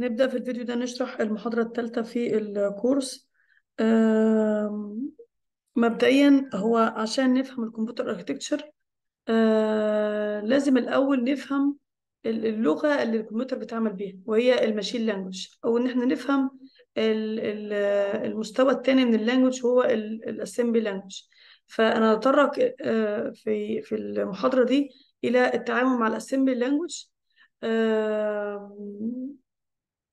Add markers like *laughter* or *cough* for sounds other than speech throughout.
نبدأ في الفيديو ده نشرح المحاضرة الثالثة في الكورس مبدئيا هو عشان نفهم الكمبيوتر اركتكتشر آه، لازم الأول نفهم اللغة اللي الكمبيوتر بيتعامل بيها وهي الماشين لانجوج أو إن احنا نفهم المستوى الثاني من اللانجوج هو الاسمبلي لانجوج فأنا هتطرق آه، في في المحاضرة دي إلى التعامل مع الاسمبلي لانجوج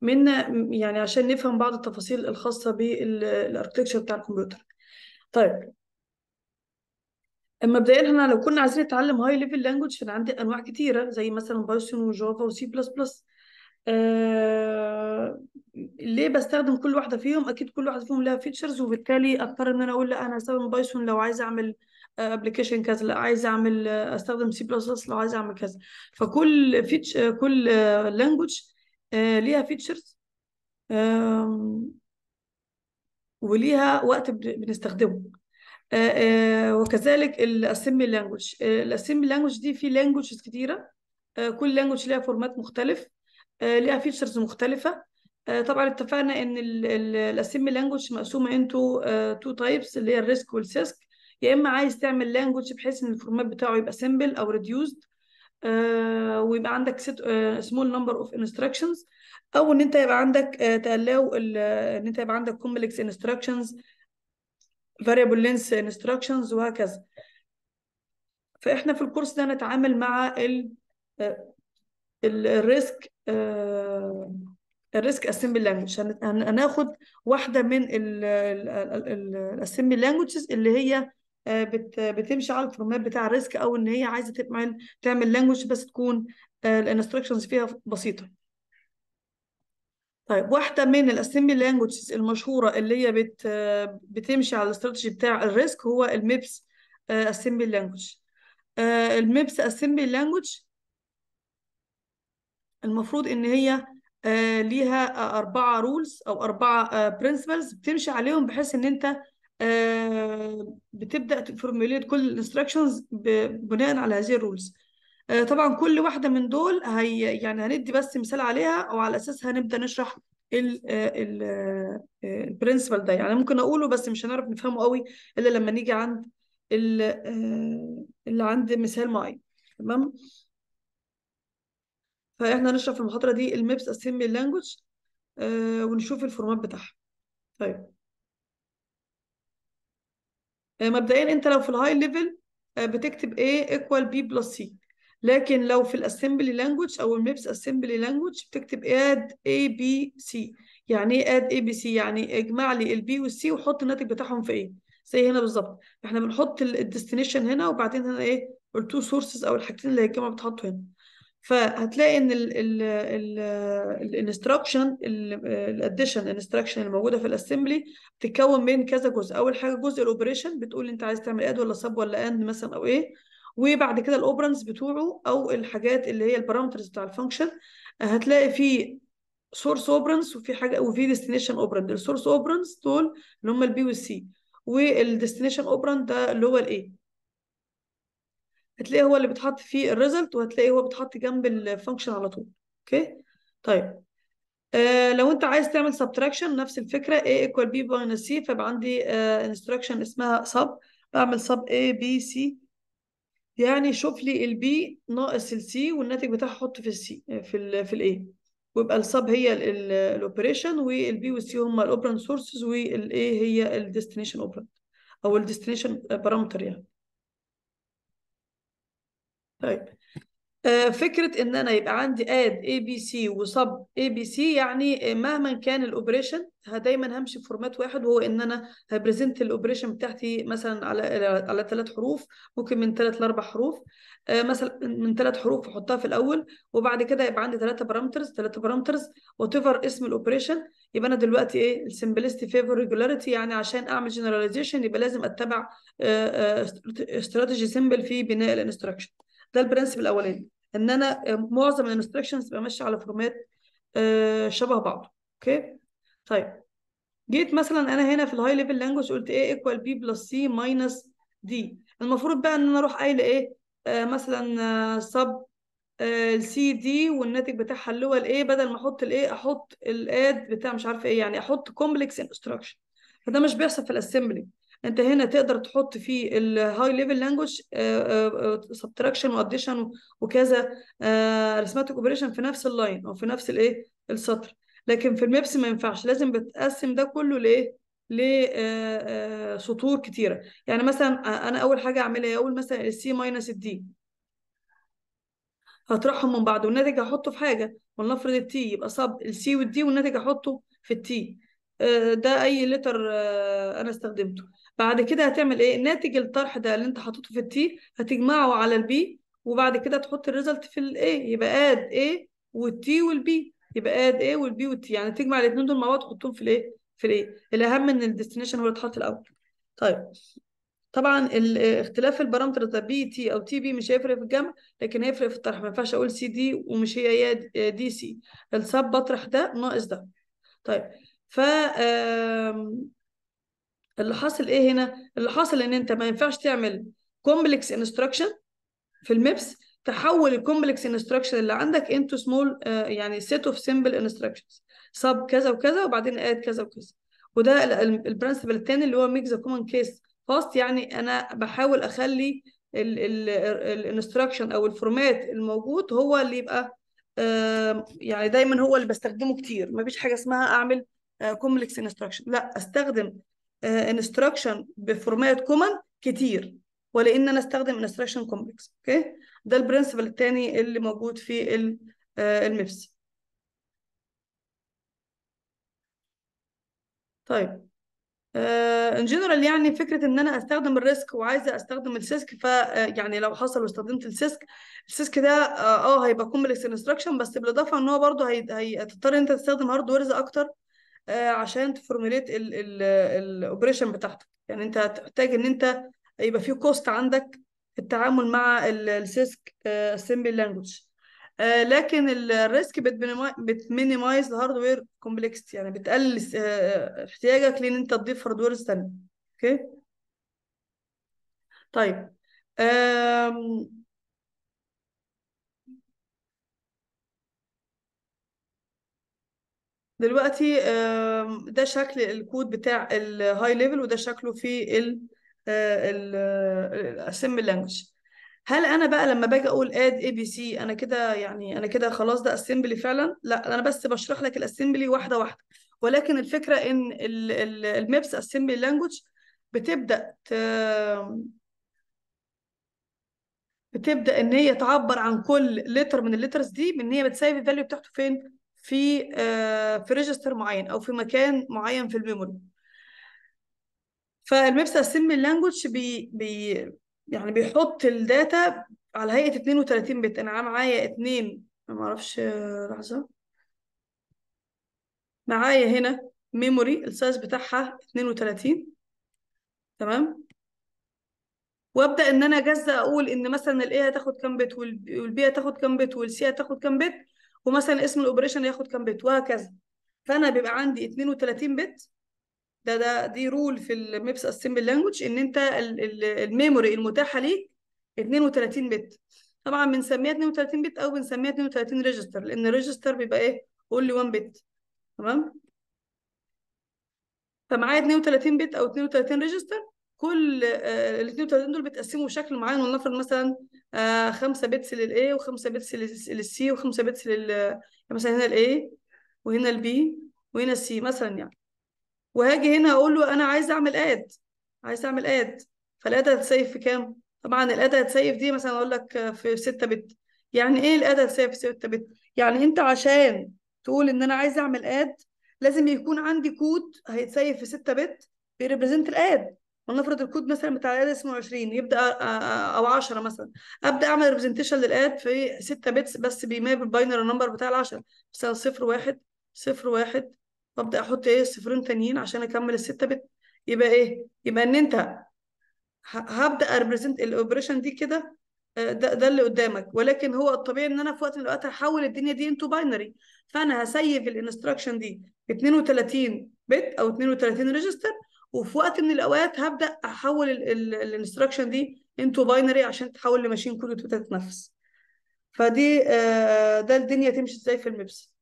من يعني عشان نفهم بعض التفاصيل الخاصة بالاركتكتشر بتاع الكمبيوتر طيب مبدئيا احنا لو كنا عايزين نتعلم هاي ليفل لانجوج فانا عندي انواع كتيره زي مثلا بايثون وجافا وسي بلس بلس ليه بستخدم كل واحده فيهم اكيد كل واحده فيهم لها فيتشرز وبالتالي اضطر ان انا اقول لا انا هستخدم بايثون لو عايز اعمل ابلكيشن آه، كذا لا عايز اعمل آه، استخدم سي بلس بلس لو عايز اعمل كذا فكل فيتش كل لانجوج آه، ليها فيتشرز وليها وقت بنستخدمه آه، آه، وكذلك الاسمبلي لانجوج الاسمبلي لانجوج دي في لانجوجز كتيره كل لانجوج ليها فورمات مختلف ليها فيتشرز مختلفه طبعا اتفقنا ان الاسمبلي لانجوج مقسومه انتو تو تايبس اللي هي الريسك والسيسك يا اما عايز تعمل لانجوج بحيث ان الفورمات بتاعه يبقى سيمبل او ريديوسد آه، ويبقى عندك ست آه، small number of instructions او ان انت يبقى عندك تقلاو آه، ان انت يبقى عندك complex instructions variable length instructions وهكذا فاحنا في الكورس ده نتعامل مع ال الريسك الريسك اسمبل لانجوج هناخد واحده من الاسمبل لانجوجز اللي هي آه، بتمشي على الفورمات بتاع ريسك او ان هي عايزه تعمل تعمل لانجوج بس تكون آه، الانستراكشنز فيها بسيطه طيب واحده من الاسمبلي لانجوجز المشهوره اللي هي بت بتمشي على الاستراتيجي بتاع الريسك هو الميبس اسمبلي لانجوج الميبس اسمبلي لانجوج المفروض ان هي آه، ليها اربعه رولز او اربعه برنسبلز بتمشي عليهم بحيث ان انت آه، بتبدا تفورميليت كل الانستراكشنز بناء على هذه الرولز آه، طبعا كل واحده من دول هي يعني هندي بس مثال عليها او على اساسها هنبدا نشرح البرنسبل آه، ده يعني ممكن اقوله بس مش هنعرف نفهمه قوي الا لما نيجي عند اللي عند مثال معين تمام فاحنا نشرح في المحاضره دي الميبس اسيمبل لانجوج ونشوف الفورمات بتاعها طيب آه، مبدئيا انت لو في الهاي آه، ليفل بتكتب A equal B plus C لكن لو في الاسمبلي لانجوج او الميبس اسمبلي لانجوج بتكتب اد اي بي سي يعني ايه اد اي بي سي يعني اجمع لي البي والسي وحط الناتج بتاعهم في ايه زي هنا بالظبط احنا بنحط الديستنيشن هنا وبعدين هنا ايه التو سورسز او الحاجتين اللي هيتجمعوا بتحطوا هنا فهتلاقي ان الانستراكشن الاديشن انستراكشن موجوده في الاسمبلي بتتكون من كذا جزء اول حاجه جزء الاوبريشن بتقول انت عايز تعمل اد ولا سب ولا اند مثلا او ايه وبعد كده الاوبرانس بتوعه او الحاجات اللي هي البارامترز بتاع الفانكشن هتلاقي في سورس اوبرانس وفي حاجه وفي ديستنيشن اوبراند السورس اوبرانس دول اللي هم البي والسي والديستنيشن اوبراند ده اللي هو الايه هتلاقي هو اللي بيتحط فيه الريزلت وهتلاقي هو بيتحط جنب الفانكشن على طول اوكي طيب آه لو انت عايز تعمل سبتراكشن نفس الفكره a equal b minus c فيبقى عندي آه instruction اسمها sub بعمل sub a b c يعني شوف لي ال b ناقص ال c والناتج بتاعها حط في ال c في ال في a ويبقى الصب هي الاوبريشن والبي والسي هم الاوبرن سورسز a هي الديستنيشن اوبرن او الديستنيشن بارامتر يعني طيب آه، فكره ان انا يبقى عندي اد اي بي سي وصب اي بي سي يعني آه، مهما كان الاوبريشن دايما همشي بفورمات واحد وهو ان انا هبريزنت الاوبريشن بتاعتي مثلا على على ثلاث حروف ممكن من ثلاث لاربع حروف آه، مثلا من ثلاث حروف احطها في الاول وبعد كده يبقى عندي ثلاثه بارامترز ثلاثه بارامترز وات اسم الاوبريشن يبقى انا دلوقتي ايه السمبلستي فيفور ريجولاريتي يعني عشان اعمل جنراليزيشن يبقى لازم اتبع استراتيجي سمبل في بناء الانستراكشن ده البرنسبل الاولاني ان انا معظم الانستركشنز بتبقى ماشيه على فورمات آه، شبه بعض اوكي طيب جيت مثلا انا هنا في الهاي ليفل لانجوج قلت ايه ايكوال بي بلس سي ماينس دي المفروض بقى ان انا اروح قايله ايه آه، مثلا سب السي دي والناتج بتاعها اللي هو الايه بدل ما احط الايه احط الاد بتاع مش عارف ايه يعني احط كومبلكس انستركشن فده مش بيحصل في الاسمبلي انت هنا تقدر تحط في الهاي ليفل لانجوج سبتراكشن واديشن وكذا ارثماتيك آه، اوبريشن في نفس اللاين او في نفس الايه السطر لكن في المبس ما ينفعش لازم بتقسم ده كله لايه لسطور آه، آه، كتيره يعني مثلا انا اول حاجه اعملها اقول مثلا السي ماينس الدي هطرحهم من بعض والناتج هحطه في حاجه ولنفرض التي يبقى صب السي والدي والناتج هحطه في التي ده اي لتر انا استخدمته بعد كده هتعمل ايه ناتج الطرح ده اللي انت حاططه في التي هتجمعه على البي وبعد كده تحط الريزلت في الاي يبقى اد اي والتي والبي يبقى اد اي والبي والتي يعني تجمع الاثنين دول مع بعض تحطهم في الايه في الايه الاهم ان الديستنيشن هو اللي اتحط الاول طيب طبعا اختلاف البارامتر ده بي تي او تي بي مش هيفرق في الجمع لكن هيفرق في الطرح ما ينفعش اقول سي دي ومش هي دي سي الصب بطرح ده ناقص ده طيب ف اللي حاصل ايه هنا اللي حاصل ان انت ما ينفعش تعمل كومبلكس انستراكشن في الميبس تحول الكومبلكس انستراكشن اللي عندك انتو آه، سمول يعني سيت اوف سمبل انستراكشنز سب كذا وكذا وبعدين اد كذا وكذا وده البرنسبل الثاني اللي هو ميك ذا كومن كيس فاست يعني انا بحاول اخلي الانستراكشن او الفورمات الموجود هو اللي يبقى آه، يعني دايما هو اللي بستخدمه كتير فيش حاجه اسمها اعمل كومبلكس آه، انستراكشن لا استخدم انستراكشن بفورمات كومن كتير ولان انا استخدم انستراكشن كومبلكس اوكي ده البرنسبل الثاني اللي موجود في آه، المفس طيب ان آه، جنرال يعني فكره ان انا استخدم الريسك وعايزه استخدم السيسك ف آه، يعني لو حصل واستخدمت السيسك السيسك ده اه هيبقى كومبلكس انستراكشن بس بالاضافه ان هو برضه هتضطر انت تستخدم هاردويرز اكتر آه، عشان تفورميليت الاوبريشن بتاعتك يعني انت هتحتاج ان انت يبقى في كوست عندك في التعامل مع السيسك اسمبلي آه، لانجوج آه، لكن الريسك بتمينيمايز الهاردوير كومبلكسيتي يعني بتقلل احتياجك لان انت تضيف هاردوير ثانيه اوكي طيب دلوقتي ده شكل الكود بتاع الهاي ليفل وده شكله في ال آه، الاسمبل آه، لانجوج هل انا بقى لما باجي اقول اد اي بي سي انا كده يعني انا كده خلاص ده اسمبلي فعلا لا انا بس بشرح لك الاسمبلي واحده واحده ولكن الفكره ان الميبس اسمبلي لانجوج بتبدا بتبدا ان هي تعبر عن كل لتر من اللترز دي بان هي بتسيب الفاليو بتاعته فين في آه، في ريجستر معين او في مكان معين في الميموري فالميبس اسمبلي لانجوج بي, بي يعني بيحط الداتا على هيئه 32 بت انا معايا 2 ما اعرفش لحظه معايا هنا ميموري السايز بتاعها 32 تمام وابدا ان انا اجزء اقول ان مثلا الاي هتاخد كام بت والبي هتاخد كام بت والسي هتاخد كام بت ومثلا اسم الاوبريشن ياخد كام بت وهكذا فانا بيبقى عندي 32 بت ده ده دي رول في الميبس اسمبل لانجوج ان انت الميموري المتاحه ليك 32 بت طبعا بنسميها 32 بت او بنسميها 32 ريجستر لان الريجستر بيبقى ايه اونلي 1 بت تمام فمعايا 32 بت او 32 ريجستر كل آه، ال 32 دول بتقسموا بشكل معين ولنفرض مثلا آه، خمسة بيتس للاي وخمسة بيتس للسي وخمسة بيتس لل يعني مثلا هنا الاي وهنا البي وهنا السي مثلا يعني وهاجي هنا اقول له انا عايز اعمل اد عايز اعمل اد فالاد هتسيف في كام؟ طبعا الاد هتسيف دي مثلا اقول لك في 6 بت يعني ايه الاد هتسيف في 6 بت؟ يعني انت عشان تقول ان انا عايز اعمل اد لازم يكون عندي كود هيتسيف في 6 بت بيريبريزنت الاد ونفرض الكود مثلا بتاع الاد اسمه 20 يبدا آه، آه، او 10 مثلا ابدا اعمل ريبريزنتيشن للاد في 6 بيتس بس بيماب الباينري نمبر بتاع ال 10 مثلا 0 1 0 1 وابدا احط ايه صفرين تانيين عشان اكمل ال 6 بت يبقى ايه يبقى ان انت هبدا ريبريزنت الاوبريشن دي كده آه، ده, ده اللي قدامك ولكن هو الطبيعي ان انا في وقت من الاوقات هحول الدنيا دي انتو باينري فانا هسيف الانستراكشن دي 32 بت او 32 ريجستر وفي وقت من الاوقات هبدا احول الانستراكشن دي انتو باينري عشان تتحول لماشين كود وتبدا تتنفس فدي آه، ده الدنيا تمشي ازاي في المبس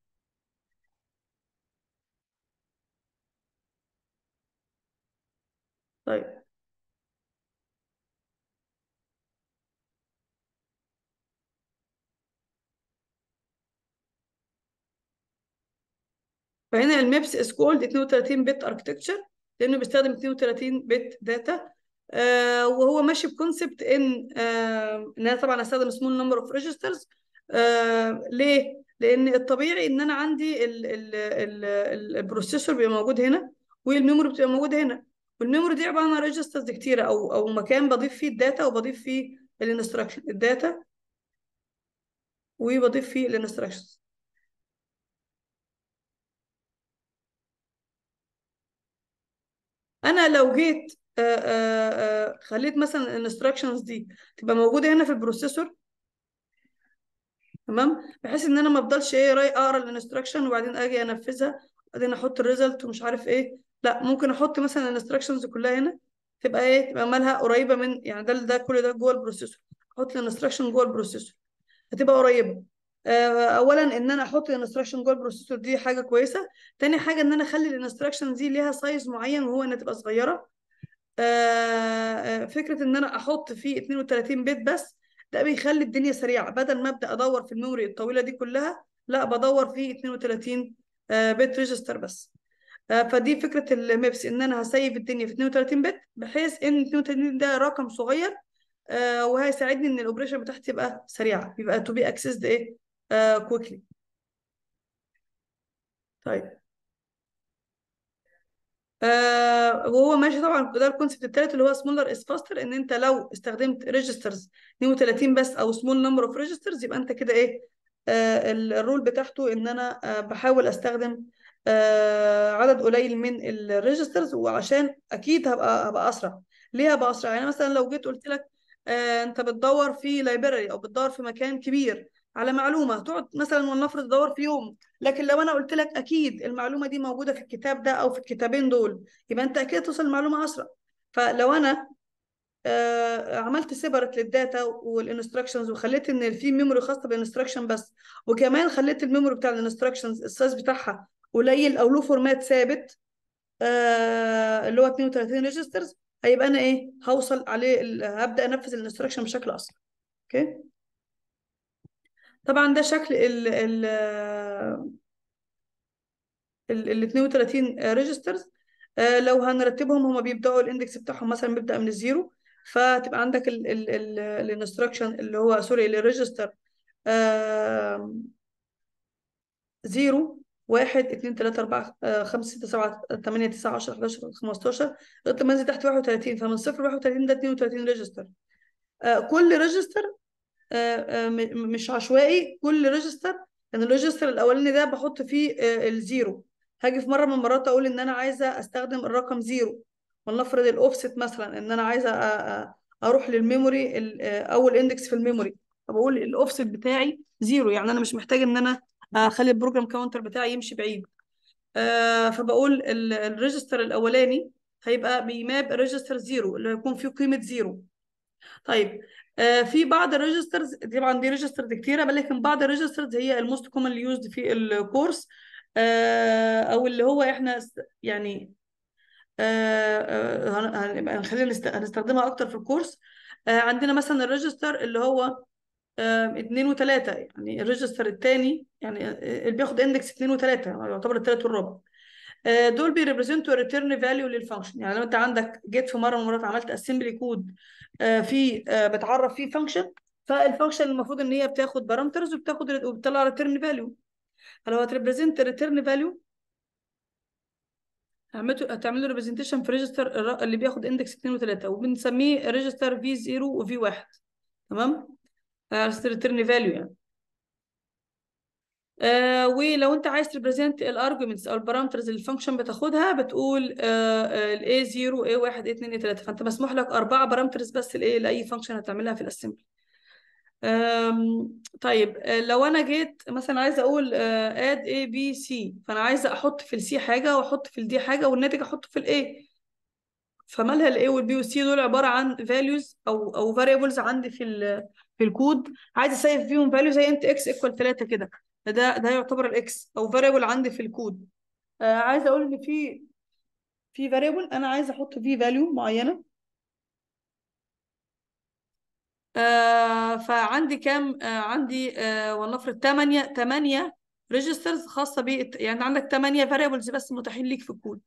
طيب فهنا الميبس اس كولد 32 بت اركتكتشر لانه بيستخدم 32 بت داتا وهو ماشي بكونسبت ان آه، ان انا طبعا استخدم سمول نمبر اوف ريجسترز ليه؟ لان الطبيعي ان انا عندي البروسيسور بيبقى موجود هنا والميموري بتبقى موجوده هنا والميموري دي عباره عن ريجسترز كتيره او او مكان بضيف فيه الداتا وبضيف فيه الانستراكشن الداتا وبضيف فيه الانستراكشن انا لو جيت آه، آه، آه، خليت مثلا الانستراكشنز دي تبقى موجوده هنا في البروسيسور تمام بحيث ان انا ما افضلش ايه راي اقرا الانستراكشن وبعدين اجي انفذها وبعدين احط الريزلت ومش عارف ايه لا ممكن احط مثلا الانستراكشنز كلها هنا تبقى ايه تبقى مالها قريبه من يعني ده ده كل ده جوه البروسيسور احط الانستراكشن جوه البروسيسور هتبقى قريبه آه، اولا ان انا احط الانستراكشن جوه البروسيسور دي حاجه كويسه تاني حاجه ان انا اخلي الانستراكشن دي ليها سايز معين وهو انها تبقى صغيره آه، آه، فكره ان انا احط فيه 32 بت بس ده بيخلي الدنيا سريعه بدل ما ابدا ادور في الميموري الطويله دي كلها لا بدور في 32 بت ريجستر بس فدي فكره الميبس ان انا هسيب الدنيا في 32 بت بحيث ان 32 ده رقم صغير وهيساعدني ان الاوبريشن بتاعتي تبقى سريعه يبقى تو بي اكسسد ايه كويكلي آه، طيب آه وهو ماشي طبعا ده الكونسيبت الثالث اللي هو سمولر از فاستر ان انت لو استخدمت ريجسترز 32 بس او سمول نمبر اوف ريجسترز يبقى انت كده ايه آه الرول بتاعته ان انا آه بحاول استخدم آه عدد قليل من الريجسترز وعشان اكيد هبقى هبقى اسرع ليه هبقى اسرع يعني مثلا لو جيت قلت لك آه انت بتدور في لايبراري او بتدور في مكان كبير على معلومه تقعد مثلا ولنفرض تدور في يوم لكن لو انا قلت لك اكيد المعلومه دي موجوده في الكتاب ده او في الكتابين دول يبقى انت اكيد توصل المعلومه اسرع فلو انا آه، عملت سيبرت للداتا والانستراكشنز وخليت ان في ميموري خاصه بالانستراكشن بس وكمان خليت الميموري بتاع الانستراكشنز السايز بتاعها قليل او له فورمات ثابت آه، اللي هو 32 ريجسترز هيبقى انا ايه هوصل عليه هبدا انفذ الانستراكشن بشكل اسرع اوكي طبعا ده شكل ال ال ال 32 ريجسترز آه، لو هنرتبهم هم بيبداوا الاندكس بتاعهم مثلا بيبدا من الزيرو فتبقى عندك الانستراكشن اللي هو سوري الريجستر آه، زيرو واحد اثنين ثلاثة أربعة آه، خمسة ستة سبعة ثمانية تسعة عشرة حداشر خمستاشر لغاية ما انزل تحت واحد فمن صفر لواحد وتلاتين ده 32 ريجستر كل ريجستر آه، آه، مش عشوائي كل ريجستر يعني الريجستر الاولاني ده بحط فيه آه، الزيرو هاجي في مره من المرات اقول ان انا عايزه استخدم الرقم زيرو ولنفرض الاوفست مثلا ان انا عايزه اروح للميموري اول اندكس في الميموري فبقول الاوفست بتاعي زيرو يعني انا مش محتاج ان انا اخلي البروجرام كاونتر بتاعي يمشي بعيد فبقول الريجستر الاولاني هيبقى بيماب الريجستر زيرو اللي هيكون فيه قيمه زيرو طيب آه، في بعض الريجسترز طبعا دي ريجسترز كتيره ولكن بعض الريجسترز هي الموست كومن يوزد في الكورس آه، او اللي هو احنا يعني آه، هنخلينا هنستخدمها اكتر في الكورس عندنا مثلا الريجستر اللي هو اثنين وثلاثه يعني الريجستر الثاني يعني اللي بياخد اندكس اثنين وثلاثه يعتبر الثلاثة والربع آه، دول بيريبريزنتوا ريتيرن فاليو للفانكشن يعني لو انت عندك جيت في مره من المرات عملت اسمبلي آه، كود في آه، بتعرف فيه فانكشن فالفانكشن المفروض ان هي بتاخد بارامترز وبتاخد وبتطلع ريتيرن فاليو فلو هتريبريزنت ريتيرن فاليو له ريبريزنتيشن في ريجستر اللي بياخد اندكس 2 و3 وبنسميه ريجستر في 0 وفي 1 تمام ريتيرن فاليو يعني آه ولو انت عايز تبريزنت الارجيومنتس او البارامترز اللي الفانكشن بتاخدها بتقول آه الاي 0 اي 1 2 اي 3 فانت مسموح لك اربعه بارامترز بس الاي لاي فانكشن هتعملها في الاسمبلي طيب آه، لو انا جيت مثلا عايزه اقول اد اي بي سي فانا عايزه احط في السي حاجه واحط في الدي حاجه والناتج احطه في الاي فمالها الاي والبي والسي دول عباره عن فاليوز او او فاريبلز عندي في في الكود عايزه اسيف فيهم فاليو زي انت اكس ايكوال 3 كده ده ده يعتبر الاكس او فاريبل عندي في الكود آه عايزه اقول ان في في فاريبل انا عايزه احط فيه فاليو معينه آه فعندي كام آه عندي آه ولنفرض 8 8 ريجسترز خاصه ب يعني عندك 8 فاريبلز بس متاحين ليك في الكود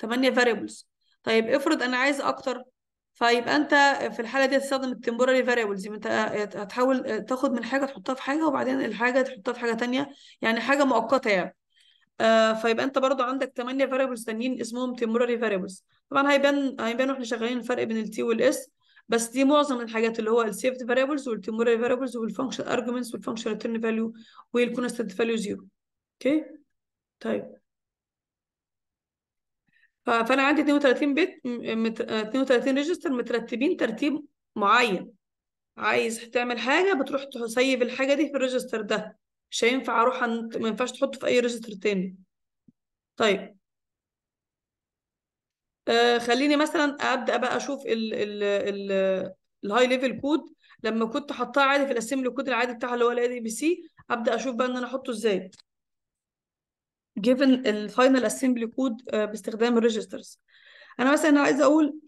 8 فاريبلز طيب افرض انا عايز اكتر فيبقى انت في الحاله دي هتستخدم التمبوراري فاريبلز انت هتحاول تاخد من حاجه تحطها في حاجه وبعدين الحاجه تحطها في حاجه تانية يعني حاجه مؤقته يعني آه فيبقى انت برضو عندك 8 فاريبلز تانيين اسمهم temporary variables طبعا هيبان هيبان واحنا شغالين الفرق بين التي والاس بس دي معظم الحاجات اللي هو السيفت فاريبلز والتمبوراري فاريبلز والفانكشن Function والفانكشن ريتيرن فاليو والكونستنت فاليو زيرو اوكي طيب فانا عندي 32 بت 32 ريجستر مترتبين ترتيب معين عايز تعمل حاجه بتروح تسيب الحاجه دي في الريجستر ده مش هينفع اروح ما ينفعش تحطه في اي ريجستر تاني طيب آه خليني مثلا ابدا بقى اشوف ال ال ال الهاي ليفل كود لما كنت حطها عادي في الاسمبلي كود العادي بتاعها اللي هو الاي دي بي سي ابدا اشوف بقى ان انا احطه ازاي given الفاينل assembly code آه، باستخدام الريجسترز انا مثلا انا عايزه اقول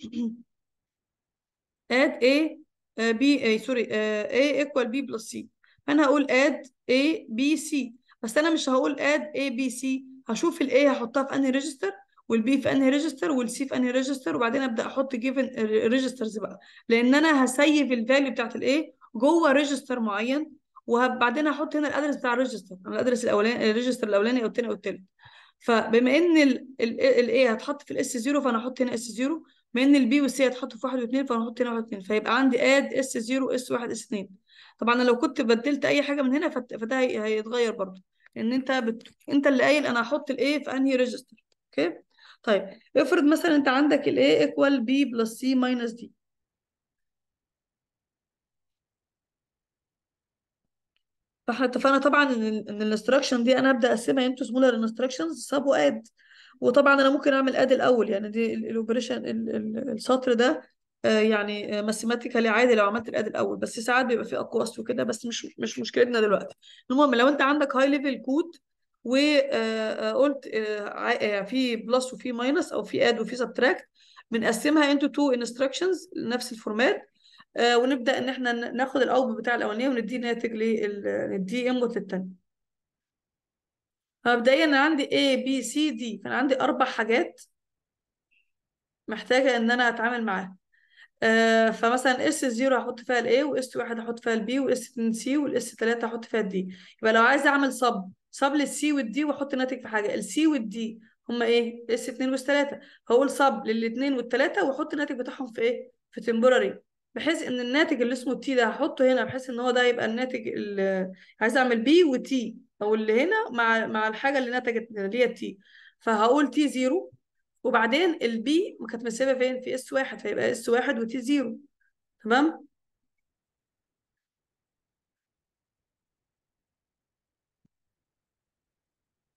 *clears throat* add a آه، b a آه، سوري a equal b plus c انا هقول add a b c بس انا مش هقول add a b c هشوف ال a هحطها في انهي ريجستر والبي في انهي ريجستر والسي في انهي ريجستر وبعدين ابدا احط جيفن ريجسترز بقى لان انا هسيف الفاليو بتاعت الايه جوه ريجستر معين وبعدين هحط هنا الادرس بتاع الريجستر الادرس الاولاني الريجستر الاولاني او الثاني او الثالث فبما ان الاي هتحط في الاس 0 فانا هحط هنا اس 0 بما ان البي والسي هتحطوا في 1 و2 فانا هحط هنا 1 و2 فيبقى عندي اد اس 0 اس 1 اس 2 طبعا انا لو كنت بدلت اي حاجه من هنا فده هيتغير برضه لان انت بت... انت اللي قايل انا هحط الاي في انهي ريجستر اوكي طيب افرض مثلا انت عندك الاي ايكوال بي بلس سي ماينس دي فاحنا اتفقنا طبعا ان ان الانستراكشن دي انا ابدا اقسمها انتو سمولر انستراكشنز سب واد وطبعا انا ممكن اعمل اد الاول يعني دي الاوبريشن السطر ده آه، يعني آه، ماثيماتيكالي عادي لو عملت الاد الاول بس ساعات بيبقى فيه اقواس وكده بس مش مش مشكلتنا دلوقتي المهم لو انت عندك هاي ليفل كود وقلت في بلس وفي ماينس او في اد وفي سبتراكت بنقسمها انتو تو انستراكشنز نفس الفورمات آه، ونبدا ان احنا ناخد الاوتبوت بتاع الاولانيه ونديه ناتج لل نديه إيه انبوت للثانيه مبدئيا انا عندي A B C D فانا عندي اربع حاجات محتاجه ان انا اتعامل معاها آه فمثلا اس 0 هحط فيها الاي واس 1 هحط فيها البي واس 2 سي والاس 3 هحط فيها الدي يبقى لو عايز اعمل صب صب للسي والدي واحط ناتج في حاجه السي والدي هما ايه اس 2 واس 3 هقول صب للاثنين والثلاثه واحط الناتج بتاعهم في ايه في تمبوراري بحيث ان الناتج اللي اسمه تي ده هحطه هنا بحيث ان هو ده يبقى الناتج اللي عايز اعمل بي وتي او اللي هنا مع مع الحاجه اللي نتجت اللي هي تي فهقول تي زيرو وبعدين البي كانت مسيبه فين في اس واحد فيبقى اس واحد وتي زيرو تمام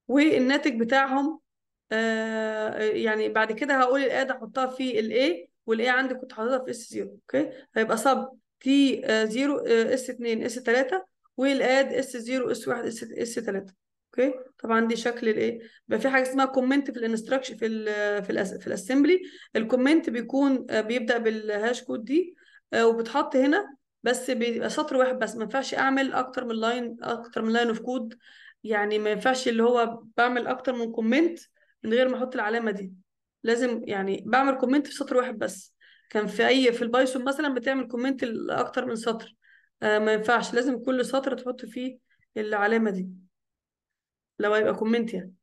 والناتج بتاعهم آه يعني بعد كده هقول الاد ده احطها في الايه والايه عندي كنت حاططها في اس 0 اوكي هيبقى سب تي 0 اس 2 اس 3 والاد اس 0 اس 1 اس 3 اوكي طبعا دي شكل الايه بيبقى في حاجه اسمها كومنت في الانستراكشن في الـ في في الاسمبلي الكومنت بيكون آه، بيبدا بالهاش كود دي آه، وبتحط هنا بس بيبقى سطر واحد بس ما ينفعش اعمل اكتر من لاين اكتر من لاين اوف كود يعني ما ينفعش اللي هو بعمل اكتر من كومنت من غير ما احط العلامه دي لازم يعني بعمل كومنت في سطر واحد بس كان في اي في البايثون مثلا بتعمل كومنت لاكتر من سطر آه ما ينفعش لازم كل سطر تحط فيه العلامه دي لو هيبقى كومنت يعني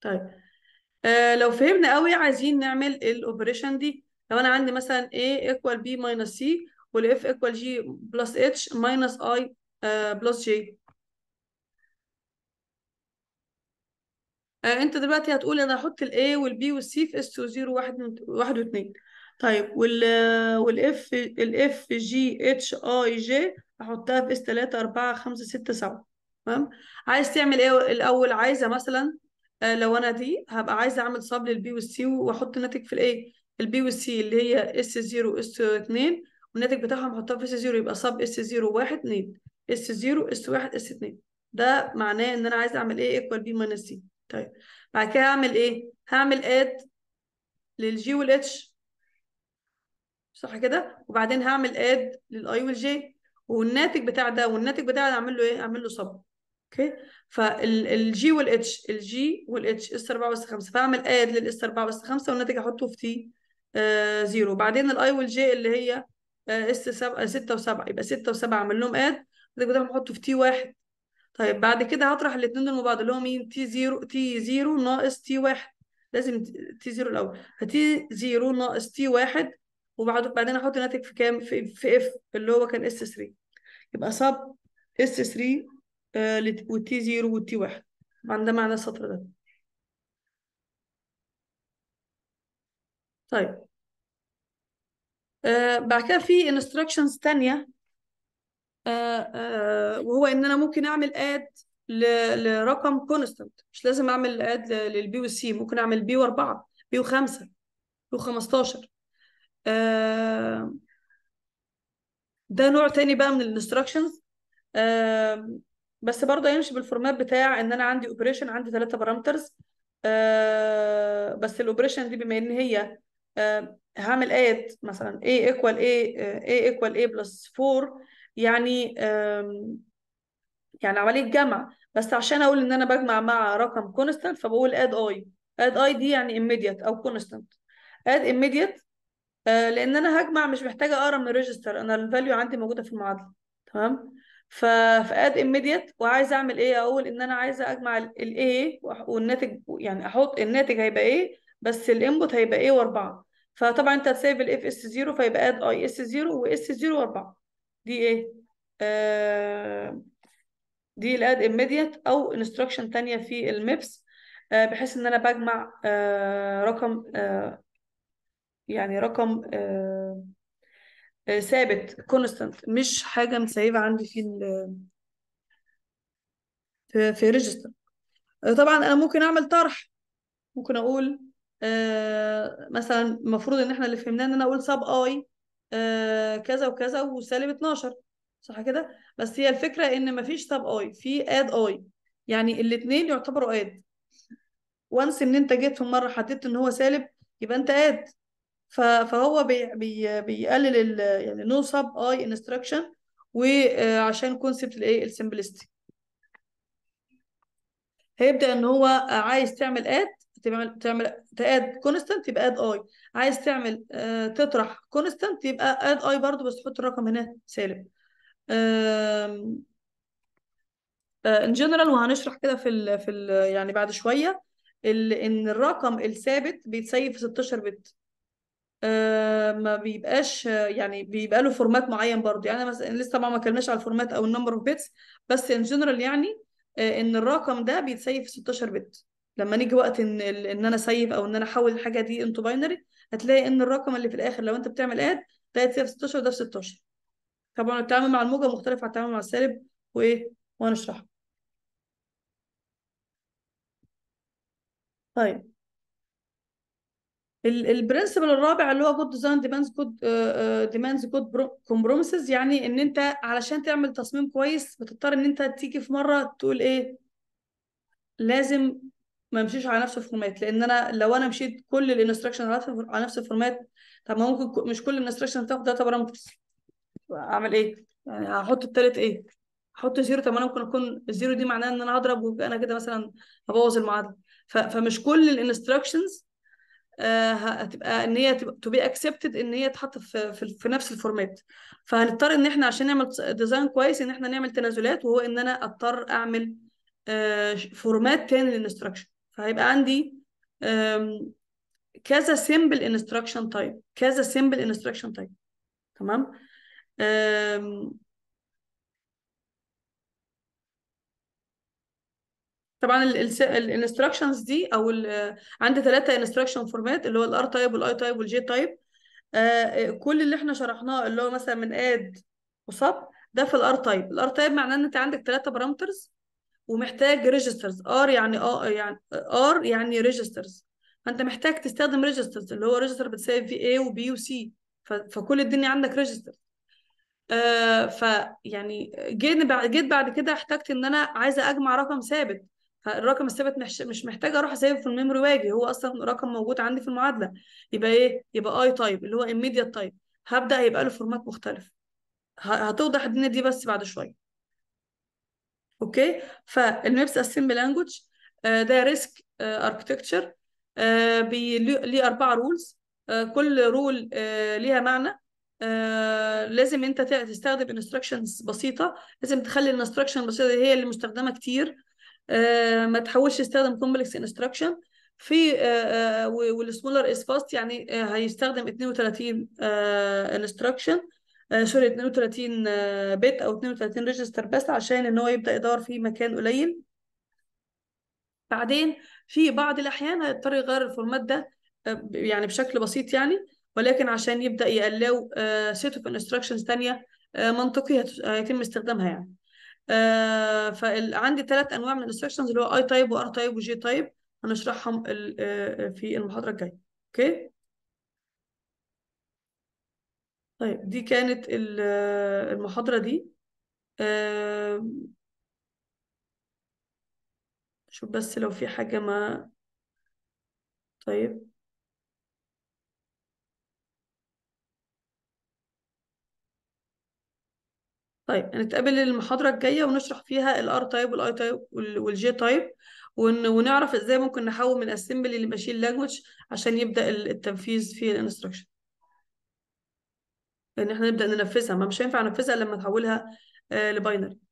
طيب آه لو فهمنا قوي عايزين نعمل الاوبريشن دي لو انا عندي مثلا a equal b minus c والاف equal g plus h minus i uh, plus j آه، انت دلوقتي هتقول انا هحط الاي والبي والسي في اس و0 1 1 و2 طيب وال والاف الاف جي اتش اي جي احطها في اس 3 4 5 6 7 تمام عايز تعمل ايه الاول عايزه مثلا آه، لو انا دي هبقى عايزه اعمل صب للبي والسي واحط الناتج في B البي والسي اللي هي اس 0 اس 2 والناتج بتاعهم هحطها في اس 0 يبقى صب اس 0 1 2 اس 0 اس 1 اس 2 ده معناه ان انا عايزه اعمل ايه ايكوال بي ماينس سي طيب بعد كده هعمل ايه هعمل اد للجي والاتش صح كده وبعدين هعمل اد للاي والجي والناتج بتاع ده والناتج بتاع ده اعمل له ايه اعمل له صب اوكي فالجي والاتش الجي والاتش اس 4 اس 5 فاعمل اد للاس 4 اس 5 والناتج احطه في تي آه زيرو بعدين الاي والجي اللي هي اس 6 و7 يبقى 6 و7 اعمل لهم اد الناتج بتاعهم احطه في تي واحد طيب بعد كده هطرح الاثنين دول مع بعض اللي هو مين تي زيرو تي زيرو ناقص تي واحد لازم تي زيرو الأول فتي زيرو ناقص تي واحد وبعد بعدين احط الناتج في كام في, في اف اللي هو كان اس 3 يبقى سب اس 3 والتي زيرو والتي واحد طبعا ده معنى السطر ده طيب آه بعد كده في انستراكشنز تانية آه، آه، وهو ان انا ممكن اعمل اد لرقم كونستنت مش لازم اعمل اد للبي والسي ممكن اعمل بي و4 بي و5 بي و15 ده نوع تاني بقى من الانستراكشنز آه، بس برضه هيمشي بالفورمات بتاع ان انا عندي اوبريشن عندي ثلاثة بارامترز بس الاوبريشن دي بما ان هي هعمل اد مثلا a ايكوال a a ايكوال a بلس 4 يعني يعني عمليه جمع بس عشان اقول ان انا بجمع مع رقم كونستانت فبقول اد اي اد اي دي يعني immediate او كونستانت اد immediate آه، لان انا هجمع مش محتاجه اقرا من الريجستر انا الفاليو عندي موجوده في المعادله تمام اد immediate وعايزه اعمل ايه اقول ان انا عايزه اجمع a والناتج يعني احط الناتج هيبقى ايه بس الانبوت هيبقى ايه واربعه فطبعا انت هتسيب الاف اس 0 فيبقى اد اي اس 0 واس 0 واربعه دي ايه آه، دي الاد immediate او انستراكشن تانية في المبس آه، بحيث ان انا بجمع آه، رقم يعني رقم ثابت كونستانت مش حاجة مسيبة عندي في ال في, في ريجستر طبعا انا ممكن اعمل طرح ممكن اقول مثلا المفروض ان احنا اللي فهمناه ان انا اقول سب اي آه، كذا وكذا وسالب 12 صح كده بس هي الفكره ان مفيش سب اي في اد اي يعني الاثنين يعتبروا اد وانس ان انت جيت في مره حددت ان هو سالب يبقى انت اد فهو بي بي بيقلل ال يعني نو سب اي انستراكشن وعشان كونسبت الايه السمبلستي هيبدا ان هو عايز تعمل اد تعمل تعمل تاد كونستنت يبقى اد اي عايز تعمل آه تطرح كونستنت يبقى اد اي برضو بس تحط الرقم هنا سالب ان جنرال آه، وهنشرح كده في الـ في الـ يعني بعد شويه ان الرقم الثابت بيتسيب في 16 بت آه ما بيبقاش يعني بيبقى له فورمات معين برضه يعني مثلا لسه طبعا ما كلمناش على الفورمات او النمبر اوف بيتس بس ان جنرال يعني آه، ان الرقم ده بيتسيب في 16 بت لما نيجي وقت ان ان انا سيف او ان انا احول الحاجه دي انتو باينري هتلاقي ان الرقم اللي في الاخر لو انت بتعمل اد ده هتلاقي في 16 وده في 16 طبعا التعامل مع الموجه مختلف عن التعامل مع السالب وايه وهنشرحه طيب البرنسبل الرابع اللي هو جود ديزاين ديماندز جود ديماندز جود كومبروميسز يعني ان انت علشان تعمل تصميم كويس بتضطر ان انت تيجي في مره تقول ايه لازم ما يمشيش على نفس الفورمات لان انا لو انا مشيت كل الانستراكشن على نفس الفورمات طب ما ممكن مش كل الانستراكشن تاخد داتا بارامترز اعمل ايه يعني هحط التالت ايه احط زيرو طب ما انا ممكن اكون الزيرو دي معناها ان انا هضرب ويبقى انا كده مثلا هبوظ المعادله فمش كل الانستراكشنز آه، هتبقى ان هي تو بي اكسبتد ان هي تتحط في, في, في نفس الفورمات فهنضطر ان احنا عشان نعمل ديزاين كويس ان احنا نعمل تنازلات وهو ان انا اضطر اعمل آه، فورمات تاني للانستراكشن فهيبقى عندي كذا سيمبل انستراكشن تايب كذا سيمبل انستراكشن تايب تمام طبعا الانستراكشنز دي او آه، عندي ثلاثه انستراكشن فورمات اللي هو الار تايب والاي تايب والجي تايب كل اللي احنا شرحناه اللي هو مثلا من اد وصب ده في الار تايب الار تايب معناه ان انت عندك ثلاثه بارامترز ومحتاج ريجسترز ار يعني اه يعني ار يعني ريجسترز فانت محتاج تستخدم ريجسترز اللي هو ريجستر بتساوي في اي وبي وسي فكل الدنيا عندك ريجستر آه فيعني جيت بعد جيت بعد كده احتجت ان انا عايزه اجمع رقم ثابت فالرقم الثابت مش مش اروح اسيبه في الميموري واجي هو اصلا رقم موجود عندي في المعادله يبقى ايه يبقى اي تايب اللي هو immediate تايب هبدا يبقى له فورمات مختلف هتوضح الدنيا دي بس بعد شويه اوكي فالميبس اسمبلي آه، لانجوج ده ريسك اركتكتشر آه، آه، ليه اربعه رولز كل رول ليها معنى لازم انت تستخدم انستراكشنز بسيطه لازم تخلي الانستراكشن البسيطه هي اللي مستخدمه كتير ما تحاولش تستخدم كومبلكس انستراكشن في والسمولر از فاست يعني هيستخدم 32 انستراكشن آه، سوري 32 آه، بت او 32 ريجستر بس عشان ان هو يبدا يدور في مكان قليل بعدين في بعض الاحيان هيضطر يغير الفورمات ده آه، يعني بشكل بسيط يعني ولكن عشان يبدا يقلو سيت اوف انستراكشنز ثانيه منطقي هيتم استخدامها يعني فعندي ثلاث انواع من الانستراكشنز اللي هو اي تايب وار تايب وجي تايب هنشرحهم في المحاضره الجايه اوكي طيب دي كانت المحاضرة دي شوف بس لو في حاجة ما طيب طيب هنتقابل المحاضرة الجاية ونشرح فيها الار تايب والاي تايب والجي تايب ونعرف ازاي ممكن نحول من لـ لماشين لانجوج عشان يبدأ التنفيذ في instruction ان احنا نبدا ننفذها ما مش هينفع انفذها لما احولها آه، لباينري